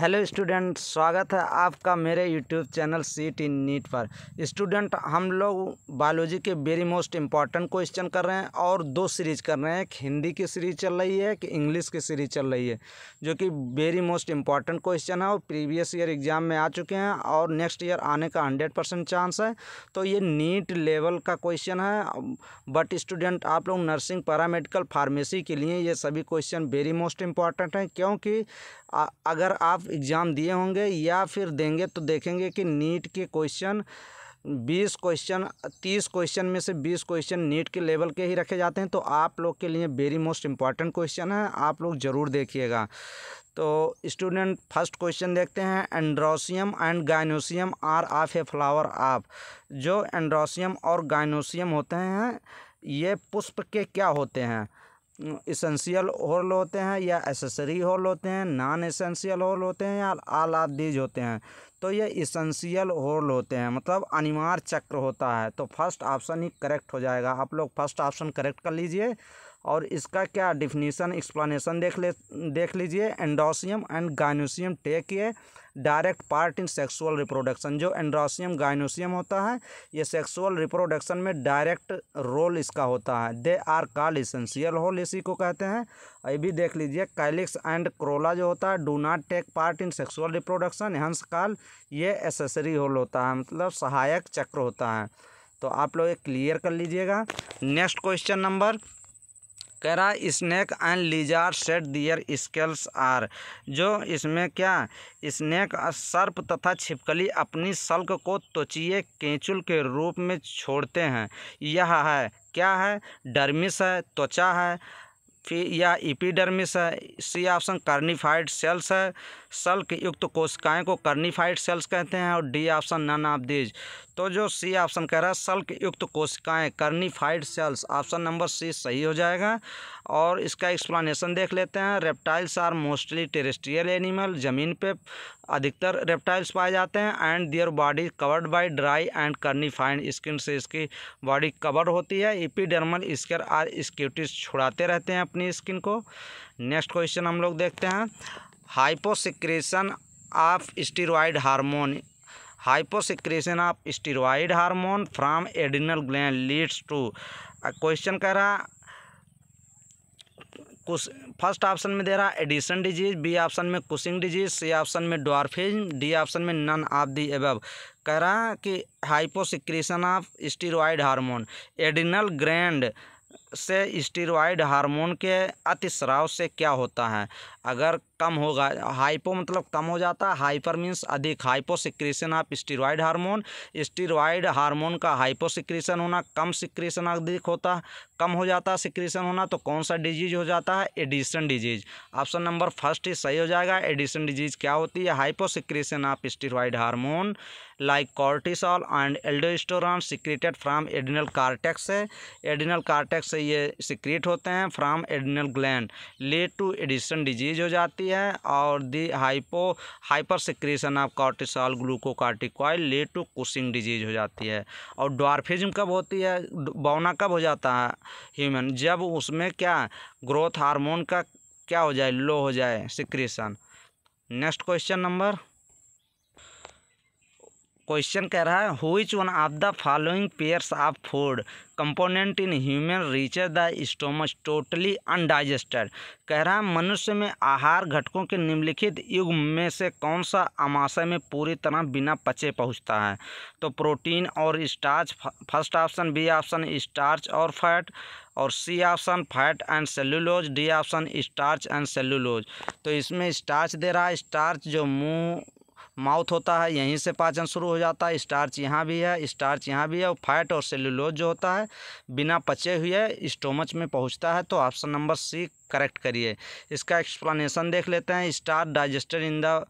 hello student स्वागत है आपका मेरे YouTube channel C T NEET पर स्टूडेंट हम लोग बायोलॉजी के वेरी मोस्ट इम्पॉर्टेंट क्वेश्चन कर रहे हैं और दो सीरीज कर रहे हैं एक हिंदी की सीरीज चल रही है एक इंग्लिश की सीरीज चल रही है जो कि वेरी मोस्ट इम्पॉर्टेंट क्वेश्चन है और प्रीवियस ईयर एग्जाम में आ चुके हैं और नेक्स्ट ईयर आने का हंड्रेड परसेंट चांस है तो ये नीट लेवल का क्वेश्चन है बट स्टूडेंट आप लोग नर्सिंग पैरामेडिकल फार्मेसी के लिए ये सभी क्वेश्चन वेरी मोस्ट इम्पॉर्टेंट हैं क्योंकि अगर आप एग्ज़ाम दिए होंगे या फिर देंगे तो देखेंगे कि नीट के क्वेश्चन बीस क्वेश्चन तीस क्वेश्चन में से बीस क्वेश्चन नीट के लेवल के ही रखे जाते हैं तो आप लोग के लिए वेरी मोस्ट इम्पॉर्टेंट क्वेश्चन है आप लोग ज़रूर देखिएगा तो स्टूडेंट फर्स्ट क्वेश्चन देखते हैं androecium and gynoecium are of a flower of जो एंड्रोसियम और गाइनोसियम होते हैं ये पुष्प के क्या होते हैं इसेंशियल हॉल होते हैं या एसेसरी हॉल होते हैं नॉन इसेंशियल हॉल होते हैं या आलादीज होते हैं तो ये इसेंशियल होल होते हैं मतलब अनिवार्य चक्र होता है तो फर्स्ट ऑप्शन ही करेक्ट हो जाएगा आप लोग फर्स्ट ऑप्शन करेक्ट कर लीजिए और इसका क्या डिफिनीसन एक्सप्लानीसन देख ले देख लीजिए एंडोसियम एंड गाइनोसियम टेक ये direct part in sexual reproduction जो एंड्रोसियम गाइनोसियम होता है ये सेक्सुअल रिप्रोडक्शन में डायरेक्ट रोल इसका होता है they are call essential whorl इसी को कहते हैं ये भी देख लीजिए कैलिक्स एंड क्रोला जो होता है do not take part in sexual reproduction hence call ये एसेसरी होल होता है मतलब सहायक चक्र होता है तो आप लोग ये क्लियर कर लीजिएगा नेक्स्ट क्वेश्चन नंबर करा snake and lizard shed their scales are जो इसमें क्या स्नैक सर्प तथा छिपकली अपनी शल्क को त्वचीय केंचुल के रूप में छोड़ते हैं यह है क्या है डर्मिस है त्वचा है या इपीडर्मिस है सी ऑप्शन कर्निफाइड सेल्स है सल्क युक्त कोशिकाएं को कर्निफाइड सेल्स कहते हैं और D option none of these तो जो सी ऑप्शन कह रहा है सल्क युक्त कोशिकाएं cornified cells option number C सही हो जाएगा और इसका एक्सप्लानेशन देख लेते हैं reptiles are mostly terrestrial animal ज़मीन पे अधिकतर रेप्टाइल्स पाए जाते हैं and their body covered by dry and cornified skin से इसकी बॉडी कवर होती है इपीडर्मल स्केर आर स्क्यूटिस छुड़ाते रहते हैं अपनी स्किन को नेक्स्ट क्वेश्चन हम लोग देखते हैं hyposecretion of steroid hormone hyposecretion of steroid hormone from adrenal gland leads to question कह रहा कुछ फर्स्ट ऑप्शन में दे रहा है एडिसन डिजीज बी ऑप्शन में कुशिंग डिजीज सी ऑप्शन में डॉर्फिज डी ऑप्शन में नन ऑफ दी एब कह रहा कि hyposecretion of steroid hormone adrenal gland से स्टीरोड हार्मोन के अतिस्राव से क्या होता है अगर कम होगा हाइपो मतलब कम हो जाता है हाइपर मीन्स अधिक hypo secretion of steroid hormone steroid hormone का हाइपो सिक्रेशन होना कम सिक्रेशन अधिक होता कम हो जाता है सिक्रेशन होना तो कौन सा डिजीज हो जाता है Addison disease option number first ही सही हो जाएगा एडिसन डिजीज क्या होती है hypo secretion of steroid hormone like cortisol and aldosterone secreted from adrenal cortex है एडिनल कार्टेक्स से ये सिक्रेट होते हैं from adrenal gland led to Addison disease हो जाती है और the hypo hyper secretion of cortisol glucocorticoid lead to Cushing disease हो जाती है और डॉर्फिज्म कब होती है बौना कब हो जाता है ह्यूमन जब उसमें क्या ग्रोथ हार्मोन का क्या हो जाए लो हो जाए secretion next question number question कह रहा है which one of the following pairs of food component in human reach the stomach totally undigested कह रहा है मनुष्य में आहार घटकों के निम्नलिखित युग में से कौन सा अमाशय में पूरी तरह बिना पचे पहुंचता है तो प्रोटीन और starch first option B option starch और फैट और C option fat and cellulose D option starch and cellulose तो इसमें स्टार्च दे रहा है स्टार्च जो मुँह माउथ होता है यहीं से पाचन शुरू हो जाता है स्टार्च यहाँ भी है स्टार्च यहाँ भी है और फैट और सेल्यूलोज जो होता है बिना पचे हुए स्टोमच में पहुँचता है तो ऑप्शन नंबर सी करेक्ट करिए इसका एक्सप्लेनेशन देख लेते हैं starch digested in the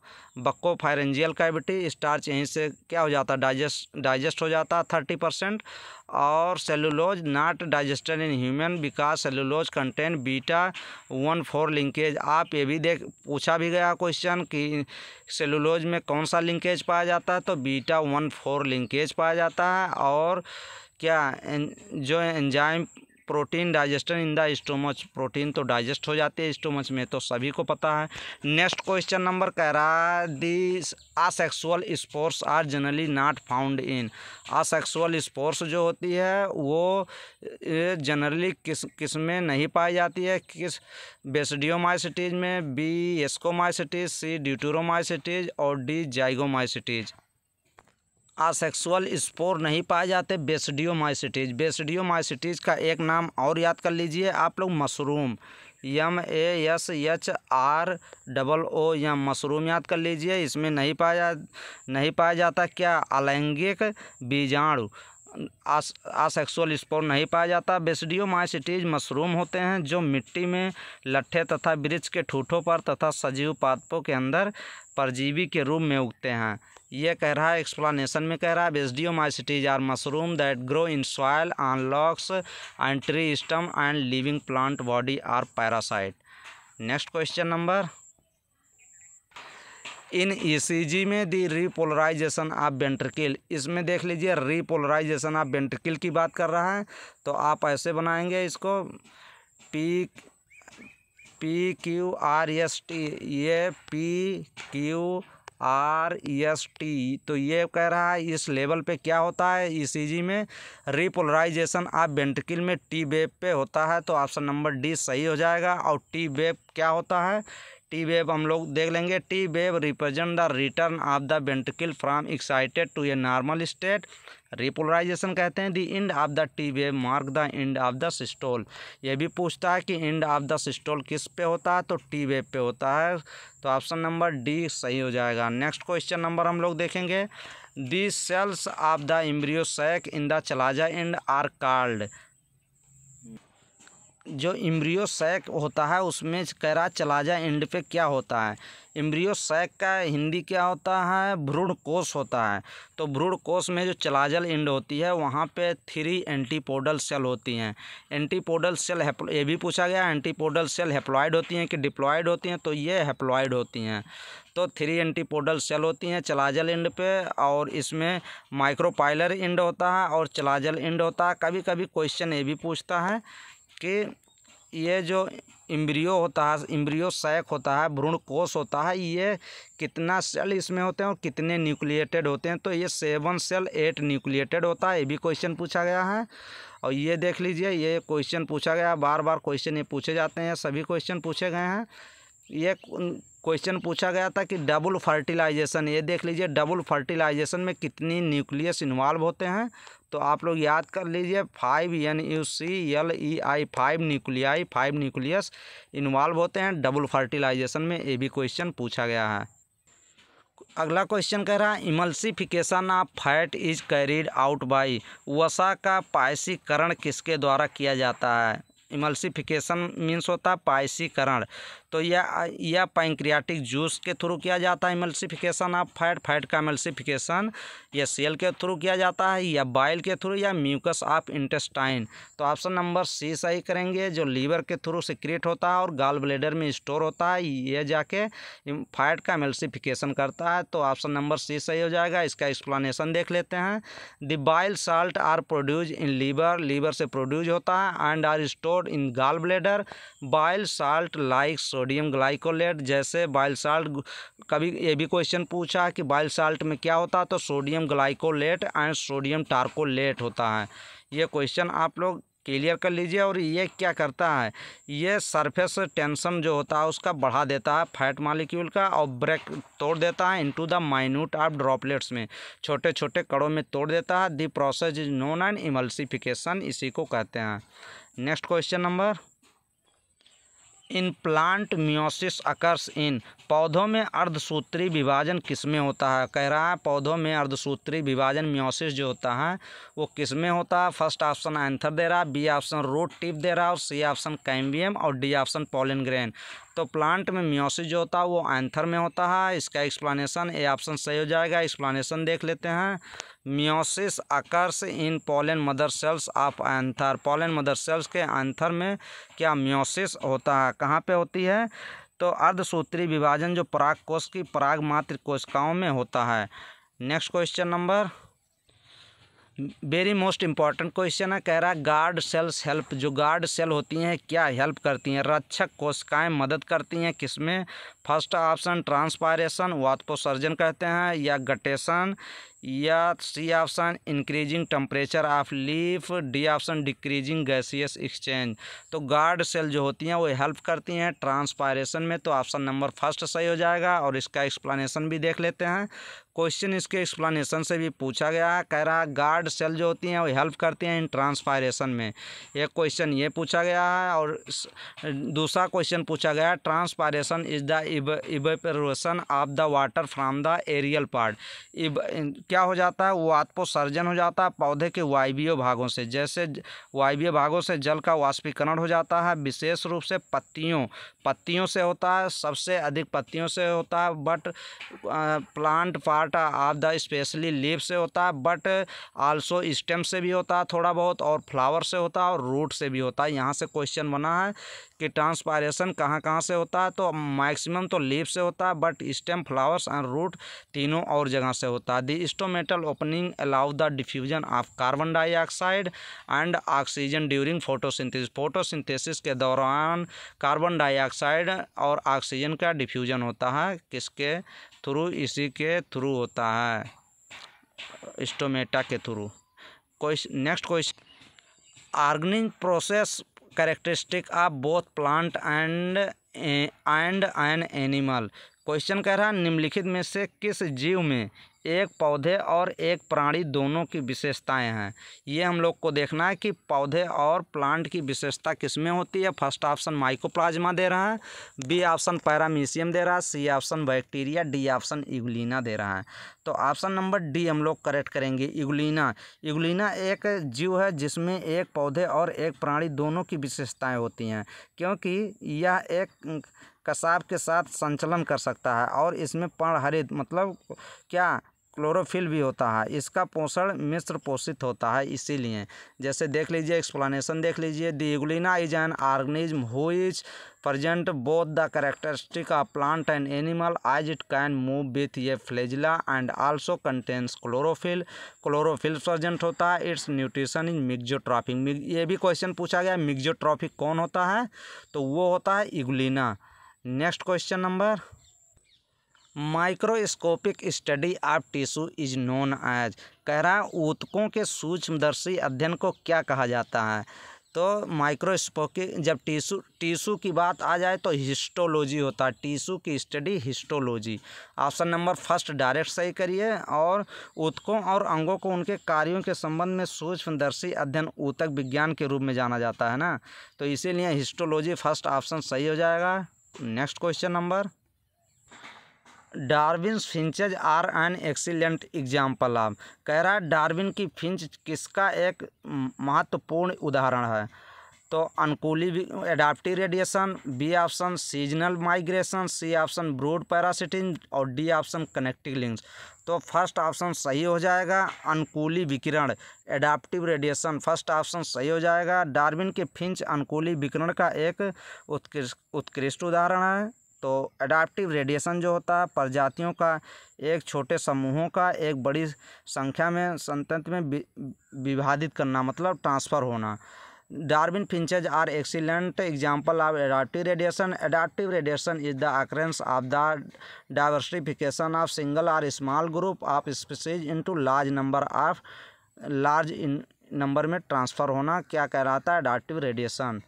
buccopharyngeal cavity starch यहीं से क्या हो जाता है डाइजेस्ट डाइजेस्ट हो जाता है थर्टी परसेंट और cellulose not digested in human because cellulose contain beta one four linkage आप ये भी देख पूछा भी गया क्वेश्चन कि सेलुलोज में कौन कौन सा लिंकेज पाया जाता है तो बीटा वन फोर लिंकेज पाया जाता है और क्या जो enzyme protein digested in the stomach protein तो डाइजेस्ट हो जाती है स्टोमच में तो सभी को पता है नेक्स्ट क्वेश्चन नंबर कह रहा the asexual spores are generally not found in asexual spores जो होती है वो जनरली किस किस में नहीं पाई जाती है किस बेसडियोमाइसिटीज में बी एस्कोमाइसिटीज सी ड्यूटोरोमाइसिटीज और डी जाइगोमाइसिटीज आसेक्सुअल स्पोर नहीं पाए जाते माइसिटीज बेसडियो माइसिटीज़ का एक नाम और याद कर लीजिए आप लोग mushroom M A S H R double O M mushroom याद कर लीजिए इसमें नहीं पाया नहीं पाया जाता क्या अलैंगिक बीजाणु आस आसेक्सुअल स्पोर नहीं पाया जाता माइसिटीज मशरूम होते हैं जो मिट्टी में लट्ठे तथा वृक्ष के ठूठों पर तथा सजीव पादपों के अंदर परजीवी के रूप में उगते हैं ये कह रहा है एक्सप्लानशन में कह रहा है cities are mushroom that grow in soil and entry stem and living plant body are parasite next question number in ECG में दी रीपोलराइजेशन ऑफ वेंट्रिकल इसमें देख लीजिए रीपोलराइजेशन ऑफ वेंट्रिकल की बात कर रहा है तो आप ऐसे बनाएंगे इसको P P Q R S T ये P Q R S T तो ये कह रहा है इस लेवल पे क्या होता है ईसीजी e में रिपोलराइजेशन आप वेंटिकल में टी वेब पे होता है तो ऑप्शन नंबर डी सही हो जाएगा और टी वेब क्या होता है टी वेव हम लोग देख लेंगे T wave represent the return of the ventricle from excited to a normal state repolarisation कहते हैं the end of the T wave mark the end of the systole ये भी पूछता है कि इंड ऑफ द सिस्टोल किस पे होता है तो टी वेव पे होता है तो ऑप्शन नंबर डी सही हो जाएगा नेक्स्ट क्वेश्चन नंबर हम लोग देखेंगे the cells of the embryo sac in the chalaza end are called जो इम्ब्रियो सैक होता है उसमें कैरा चलाजा एंड पे क्या होता है इम्ब्रियो सैक का हिंदी क्या होता है भ्रूण कोष होता है तो भ्रूण कोष में जो चलाजल एंड होती है वहाँ पे थ्री एंटीपोडल सेल होती हैं एंटीपोडल सेल ये भी पूछा गया एंटीपोडल सेल हेप्लॉयड होती हैं कि डिप्लॉयड होती हैं तो ये हेप्लॉयड होती हैं तो थ्री एंटीपोडल सेल होती हैं चलाजल एंड पे और इसमें माइक्रोपाइलर एंड होता है और चलाजल एंड होता है कभी कभी क्वेश्चन ये भी पूछता है कि ये जो इम्ब्रियो होता है इम्ब्रियो सैक होता है भ्रूण कोष होता है ये कितना सेल इसमें होते हैं और कितने न्यूक्लिएटेड होते हैं तो ये सेवन सेल एट न्यूक्लिएटेड होता है ये भी क्वेश्चन पूछा गया है और ये देख लीजिए ये क्वेश्चन पूछा गया बार बार क्वेश्चन ये पूछे जाते हैं सभी क्वेश्चन पूछे गए हैं ये क्वेश्चन पूछा गया था कि डबल फर्टिलाइजेशन ये देख लीजिए डबल फर्टिलाइजेशन में कितनी न्यूक्लियस इन्वॉल्व होते हैं तो आप लोग याद कर लीजिए five N U C L E I five nuclei five nucleus involve होते हैं डबल फर्टिलाइजेशन में ये भी क्वेश्चन पूछा गया है अगला क्वेश्चन कह रहा है emulsification of fat is carried out by वसा का पायसीकरण किसके द्वारा किया जाता है इमल्सिफिकेशन मीन्स होता है पायसीकरण तो यह यह पैंक्रियाटिक जूस के थ्रू किया जाता है इमल्सिफिकेशन ऑफ फैट फैट का इमल्सिफिकेशन या सेल के थ्रू किया जाता है या बाइल के थ्रू या म्यूकस ऑफ इंटेस्टाइन तो ऑप्शन नंबर सी सही करेंगे जो लीवर के थ्रू क्रिएट होता है और गाल ब्लेडर में स्टोर होता है यह जाके फैट का इमल्सिफिकेशन करता है तो ऑप्शन नंबर सी सही हो जाएगा इसका एक्सप्लानशन देख लेते हैं the bile salt are produce in liver liver से प्रोड्यूज होता है and are store in gall bladder bile salt like so sodium glycolate जैसे बाइल साल्ट कभी ये भी क्वेश्चन पूछा है कि बाइल साल्ट में क्या होता है तो sodium glycolate and sodium taurocholate होता है ये क्वेश्चन आप लोग क्लियर कर लीजिए और ये क्या करता है ये सरफेस टेंशन जो होता है उसका बढ़ा देता है फैट मालिक्यूल का और ब्रेक तोड़ देता है into the minute of droplets में छोटे छोटे कड़ों में तोड़ देता है the process is known and emulsification इसी को कहते हैं next question number in plant meiosis occurs in पौधों में अर्धसूत्री विभाजन किसमें होता है कह रहा है पौधों में अर्धसूत्री विभाजन म्योसिस जो होता है वो किसमें होता है फर्स्ट ऑप्शन एंथर दे रहा है बी ऑप्शन रोड टिप दे रहा है और सी ऑप्शन कैम्बियम और डी ऑप्शन पोलिन ग्रेन तो प्लांट में म्योसिस जो होता है वो एंथर में होता है इसका एक्सप्लानशन ए ऑप्शन सही हो जाएगा एक्सप्लानेशन देख लेते हैं meiosis occurs in pollen mother cells of anther pollen mother cells के एंथर में क्या मियोसिस होता है कहाँ पे होती है तो अर्धसूत्री विभाजन जो पराग कोश की पराग मात्र कोशिकाओं में होता है next question number very most important question है कह रहा है गार्ड सेल्स हेल्प जो गार्ड सेल होती हैं क्या हेल्प करती हैं रक्षक कोशिकाएं मदद करती हैं किसमें फर्स्ट ऑप्शन ट्रांसपायरेशन वातपोसर्जन कहते हैं या गटेशन या C option increasing temperature of leaf D option decreasing gaseous exchange तो गार्ड सेल जो होती हैं वो हेल्प करती हैं ट्रांसपायरेशन में तो ऑप्शन नंबर फर्स्ट सही हो जाएगा और इसका एक्सप्लेनेशन भी देख लेते हैं क्वेश्चन इसके एक्सप्लेनेशन से भी पूछा गया है कह रहा है गार्ड सेल जो होती हैं वो हेल्प करती हैं इन ट्रांसपायरेशन में एक क्वेश्चन ये पूछा गया है और दूसरा क्वेश्चन पूछा गया है transpiration is the evaporation of the water from the aerial part क्या हो जाता है वात्पोसर्जन हो जाता है पौधे के वायवीय भागों से जैसे वायवीय भागों से जल का वाष्पीकरण हो जाता है विशेष रूप से पत्तियों पत्तियों से होता है सबसे अधिक पत्तियों से होता है but plant part of the specially leave से होता है बट आल्सो स्टेम से भी होता है थोड़ा बहुत और फ्लावर से होता है और रूट से भी होता है यहाँ से क्वेश्चन बना है कि ट्रांसपायरेशन कहाँ कहाँ से होता है तो मैक्सिमम फंक्शन तो लीव से होता है but stem flowers and root तीनों और जगह से होता है the stomatal opening allow the diffusion of carbon dioxide and oxygen during photosynthesis photosynthesis के दौरान कार्बन डाइऑक्साइड और ऑक्सीजन का डिफ्यूजन होता है किसके थ्रू इसी के थ्रू होता है स्टोमेटा के थ्रू क्वेश्चन नेक्स्ट क्वेश्चन आर्गनिंग process characteristic of both plant and and an animal question कह रहा है निम्नलिखित में से किस जीव में एक पौधे और एक प्राणी दोनों की विशेषताएं हैं ये हम लोग को देखना है कि पौधे और प्लांट की विशेषता किस में होती है फर्स्ट ऑप्शन माइकोप्लाज्मा दे रहा है बी ऑप्शन पैरामीशियम दे रहा है C option bacteria D option euglena दे रहा है तो ऑप्शन नंबर डी हम लोग करेक्ट करेंगे इगुलिना इगुलिना एक जीव है जिसमें एक पौधे और एक प्राणी दोनों की विशेषताएँ होती हैं क्योंकि यह एक कसाब के साथ संचलन कर सकता है और इसमें पर्ण हरित मतलब क्या क्लोरोफिल भी होता है इसका पोषण मिश्र पोषित होता है इसीलिए जैसे देख लीजिए एक्सप्लेनेशन देख लीजिए the euglena is an organism who is present both the characteristic of plant and animal as it can move with ये flagella and also contains chlorophyll chlorophyll present होता है इट्स न्यूट्रिशन इज मिग्जोट्रॉफिक ये भी क्वेश्चन पूछा गया मिग्जोट्रॉफिक कौन होता है तो वो होता है euglena next question number microscopic study of tissue is known as कह रहा है ऊतकों के सूक्ष्मदर्शी अध्ययन को क्या कहा जाता है तो माइक्रोस्कोपिक जब टिश्यू टिश्यू की बात आ जाए तो हिस्टोलॉजी होता है टिश्यू की study histology option number first direct सही करिए और ऊतकों और अंगों को उनके कार्यों के संबंध में सूक्ष्मदर्शी अध्ययन ऊतक विज्ञान के रूप में जाना जाता है ना तो इसीलिए हिस्टोलॉजी फर्स्ट ऑप्शन सही हो जाएगा next question number Darwin finches are an excellent example आप कह रहा है डार्विन की फिंच किसका एक महत्वपूर्ण उदाहरण है तो अनुकूली adaptive radiation B option seasonal migration C option brood parasitism और डी ऑप्शन कनेक्टिव लिंक्स तो फर्स्ट ऑप्शन सही हो जाएगा अनुकूली विकिरण एडाप्टिव रेडिएशन फर्स्ट ऑप्शन सही हो जाएगा डार्विन के फिंच अनुकूली विकिरण का एक उत्कृष्ट उत्कृष्ट उदाहरण है तो एडाप्टिव रेडिएशन जो होता है प्रजातियों का एक छोटे समूहों का एक बड़ी संख्या में संतत में विभाजित करना मतलब ट्रांसफ़र होना Darwin finches are excellent example of adaptive radiation adaptive radiation is the occurrence of the diversification of single or small group of species into large number of large number में ट्रांसफ़र होना क्या कहलाता है adaptive radiation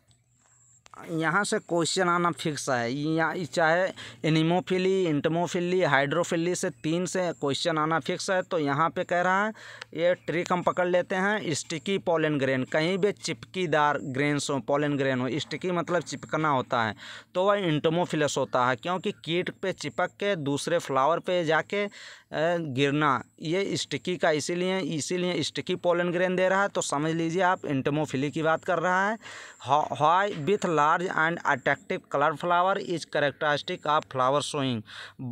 यहाँ से question आना fix है यहाँ चाहे एनिमोफिली इंटमोफिली हाइड्रोफिली से तीन से क्वेश्चन आना फिक्स है तो यहाँ पे कह रहा है ये ट्रिक हम पकड़ लेते हैं स्टिकी पोलन ग्रेन कहीं भी चिपकीदार ग्रेन्स हो पोलन ग्रेन हो स्टिकी मतलब चिपकना होता है तो वह इंटमोफिलस होता है क्योंकि कीट पे चिपक के दूसरे फ्लावर पर जाके गिरना ये स्टिकी का इसीलिए इसीलिए स्टिकी पोलन ग्रेन दे रहा है तो समझ लीजिए आप इंटमोफिली की बात कर रहा है high with large and attractive colour flower is characteristic of flower showing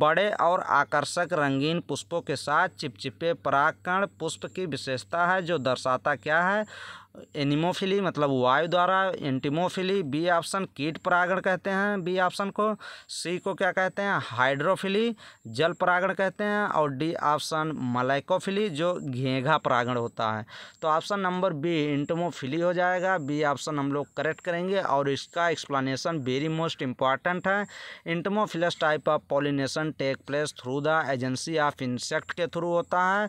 बड़े और आकर्षक रंगीन पुष्पों के साथ चिपचिपे परागकण पुष्प की विशेषता है जो दर्शाता क्या है एनिमोफिली मतलब वायु द्वारा एंटीमोफिली बी ऑप्शन कीट परागण कहते हैं बी ऑप्शन को सी को क्या कहते हैं हाइड्रोफिली जल परागण कहते हैं और डी ऑप्शन मलाइकोफिली जो घेघा परागण होता है तो ऑप्शन नंबर बी इंटमोफिली हो जाएगा बी ऑप्शन हम लोग करेक्ट करेंगे और इसका एक्सप्लानशन वेरी मोस्ट इंपॉर्टेंट है entomophilous type of pollination take place through the agency of insect के थ्रू होता है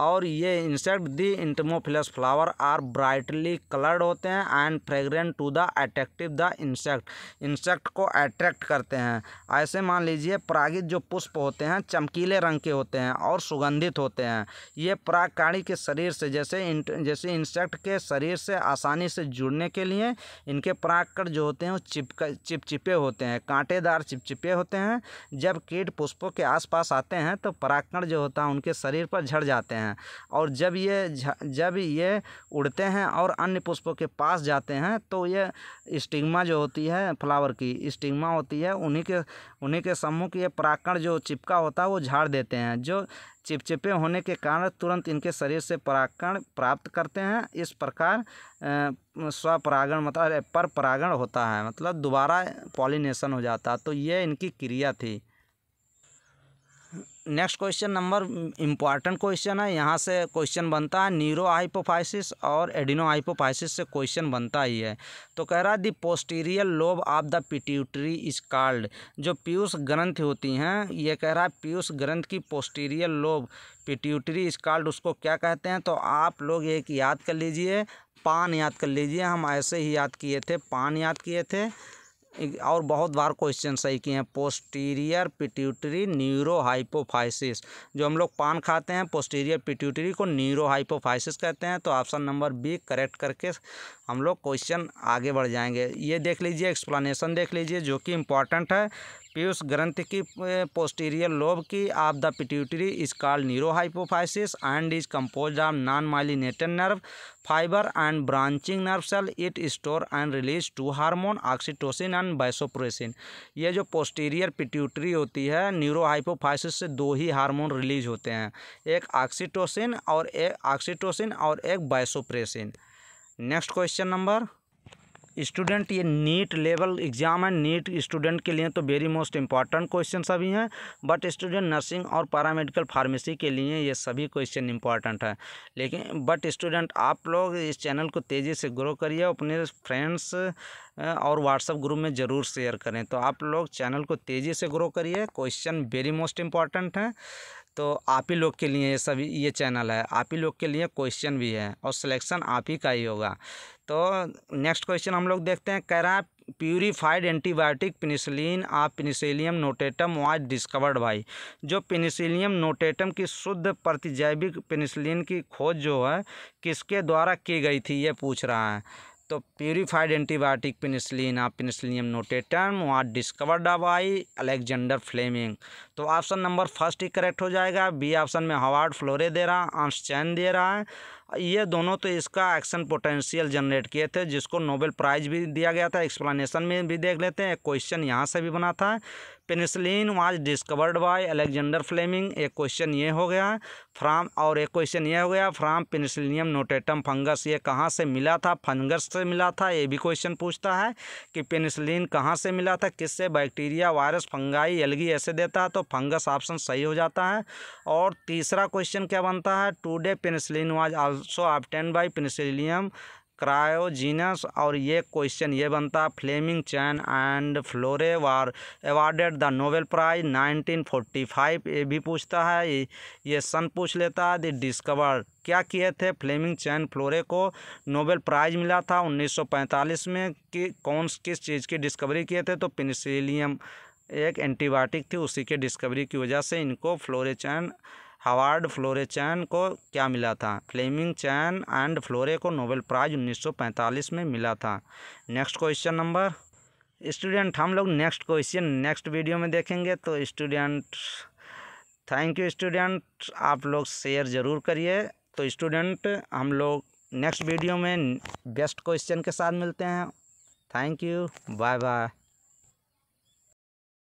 और ये insect the entomophilous flower are brightly coloured होते हैं and fragrant to the attractive the insect insect को अट्रैक्ट करते हैं ऐसे मान लीजिए परागित जो पुष्प होते हैं चमकीले रंग के होते हैं और सुगंधित होते हैं ये परागकाणी के शरीर से जैसे इंट, जैसे इंसेक्ट के शरीर से आसानी से जुड़ने के लिए इनके परागकण जो होते हैं वो चिपक चिपचिपे होते हैं कांटेदार चिपचिपे होते हैं जब कीट पुष्पों के आसपास आते हैं तो परागकण जो होता है उनके शरीर पर झड़ जाते हैं हैं और जब ये जब ये उड़ते हैं और अन्य पुष्पों के पास जाते हैं तो ये स्टिग्मा जो होती है फ्लावर की स्टिग्मा होती है उन्हीं के उन्हीं के समूह की ये पराकण जो चिपका होता है वो झाड़ देते हैं जो चिपचिपे होने के कारण तुरंत इनके शरीर से परागण प्राप्त करते हैं इस प्रकार स्वपरागण मतलब पर परागण होता है मतलब दोबारा पॉलिनेशन हो जाता है तो ये इनकी क्रिया थी next question number important question है यहाँ से क्वेश्चन बनता है नीरो हाइपोफाइसिस और एडिनो हाइपोफाइसिस से क्वेश्चन बनता ही है तो कह रहा है the posterior lobe of the pituitary is called जो पीयूष ग्रंथ होती हैं ये कह रहा है पीयूष ग्रंथ की posterior lobe pituitary is called उसको क्या कहते हैं तो आप लोग एक याद कर लीजिए पान याद कर लीजिए हम ऐसे ही याद किए थे पान याद किए थे और बहुत बार क्वेश्चन सही किए हैं पोस्टीरियर पिट्यूटरी न्यूरो हाइपोफाइसिस जो हम लोग पान खाते हैं पोस्टीरियर पिट्यूटरी को न्यूरो हाइपोफाइसिस कहते हैं तो ऑप्शन नंबर बी करेक्ट करके हम लोग क्वेश्चन आगे बढ़ जाएंगे ये देख लीजिए एक्सप्लेनेशन देख लीजिए जो कि इम्पॉर्टेंट है पीयूष ग्रंथ की पोस्टीरियर लोब की of the pituitary is called neurohypophysis and is compose of non myelinated nerve fibre and branching nerve cell it store and release two hormone oxytocin and vasopressin ये जो पोस्टीरियर पिट्यूटरी होती है neurohypophysis से दो ही hormone release होते हैं एक oxytocin और एक ऑक्सीटोसिन और एक vasopressin next question number student ये नीट लेवल एग्ज़ाम है नीट स्टूडेंट के लिए तो वेरी मोस्ट इंपॉर्टेंट क्वेश्चन सभी हैं बट स्टूडेंट नर्सिंग और पैरामेडिकल फार्मेसी के लिए ये सभी क्वेश्चन इंपॉर्टेंट है लेकिन बट स्टूडेंट आप लोग इस चैनल को तेज़ी से ग्रो करिए अपने फ्रेंड्स और व्हाट्सअप ग्रुप में ज़रूर शेयर करें तो आप लोग चैनल को तेज़ी से ग्रो करिए क्वेश्चन वेरी मोस्ट इंपॉर्टेंट हैं तो आप ही लोग के लिए ये सभी ये चैनल है आप ही लोग के लिए क्वेश्चन भी है और सिलेक्शन आप ही का ही होगा तो नेक्स्ट क्वेश्चन हम लोग देखते हैं कह रहा है प्यूरीफाइड एंटीबायोटिक पेनिसिलिन आप पेनिसिलियम नोटेटम वाज डिस्कवर्ड भाई जो पेनिसिलियम नोटेटम की शुद्ध प्रतिजैविक पेनिसिलिन की खोज जो है किसके द्वारा की गई थी ये पूछ रहा है तो प्यूरिफाइड एंटीबायोटिक पेनिसिलिन आप पेनिसलिनियम नोटेटम वहाँ डिस्कवर्ड बाई अलेक्जेंडर फ्लेमिंग तो ऑप्शन नंबर फर्स्ट ही करेक्ट हो जाएगा बी ऑप्शन में हवार्ड फ्लोरे दे रहा है आंस चैन दे रहा है ये दोनों तो इसका एक्शन पोटेंशियल जनरेट किए थे जिसको नोबेल प्राइज़ भी दिया गया था एक्सप्लानेशन में भी देख लेते हैं क्वेश्चन यहाँ से भी बना था penicillin was discovered by Alexander Fleming एक क्वेश्चन ये हो गया फ्राम और एक क्वेश्चन ये हो गया फ्राम पेनिसलिनियम नोटेटम फंगस ये कहाँ से मिला था फंगस से मिला था ये भी क्वेश्चन पूछता है कि पेनिसलिन कहाँ से मिला था किससे बैक्टीरिया वायरस फंगाई एलगी ऐसे देता है तो फंगस ऑप्शन सही हो जाता है और तीसरा क्वेश्चन क्या बनता है today penicillin was also obtained by penicillium chrysogenum और ये क्वेश्चन ये बनता Fleming Chain and Florey were awarded the Nobel prize 1945 ये भी पूछता है ये सन पूछ लेता है द डिस्कवर क्या किए थे फ्लेमिंग चैन फ्लोरे को नोबेल प्राइज़ मिला था 1945 में कि कौन किस चीज़ की डिस्कवरी किए थे तो पेनिसिलियम एक एंटीबायोटिक थी उसी के डिस्कवरी की वजह से इनको फ्लोरे चैन हवार्ड फ्लोरे चैन को क्या मिला था फ्लेमिंग चैन एंड फ्लोरे को नोबेल प्राइज़ 1945 में मिला था नेक्स्ट क्वेश्चन नंबर स्टूडेंट हम लोग नेक्स्ट क्वेश्चन नेक्स्ट वीडियो में देखेंगे तो स्टूडेंट थैंक यू स्टूडेंट आप लोग शेयर ज़रूर करिए तो स्टूडेंट हम लोग नेक्स्ट वीडियो में बेस्ट क्वेश्चन के साथ मिलते हैं थैंक यू बाय बाय